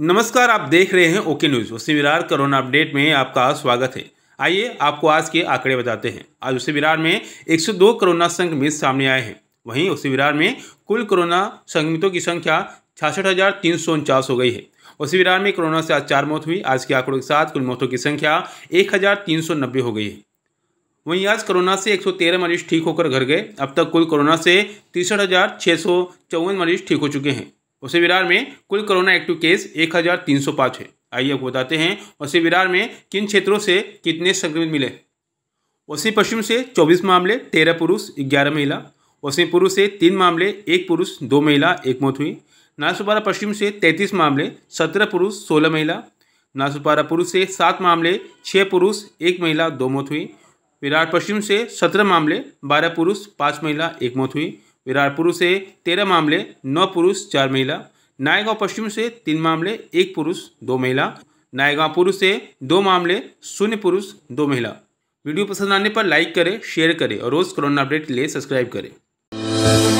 नमस्कार आप देख रहे हैं ओके न्यूज़ उसी विरार कोरोना अपडेट में आपका स्वागत है आइए आपको आज के आंकड़े बताते हैं आज उसी विरार में 102 कोरोना संक्रमित सामने आए हैं वहीं उसी विरार में कुल कोरोना संक्रमितों की संख्या छियासठ हज़ार तीन सौ उनचास हो गई है उसी विरार में कोरोना से आज चार मौत हुई आज के आंकड़ों के साथ कुल मौतों की संख्या एक हज़ार तीन सौ नब्बे हो गई है वहीं आज कोरोना से 113 मरीज ठीक होकर घर गए अब तक कुल कोरोना से तिरसठ मरीज ठीक हो चुके हैं उसी विरार में कुल कोरोना एक्टिव केस 1305 है आइए आपको बताते हैं उसी विरार में किन क्षेत्रों से कितने संक्रमित मिले उसी पश्चिम से 24 मामले 13 पुरुष 11 महिला वसी पुरुष से तीन मामले एक पुरुष दो महिला एक मौत हुई नासुपारा पश्चिम से 33 मामले 17 पुरुष 16 महिला नासुपारा पुरुष से सात मामले छः पुरुष एक महिला दो मौत हुई विराट पश्चिम से सत्रह मामले बारह पुरुष पाँच महिला एक मौत हुई विरारपुरु से तेरह मामले नौ पुरुष चार महिला नायगांव पश्चिम से तीन मामले एक पुरुष दो महिला नायगांव पूर्व से दो मामले शून्य पुरुष दो महिला वीडियो पसंद आने पर लाइक करें शेयर करें और रोज़ कोरोना अपडेट के लिए सब्सक्राइब करें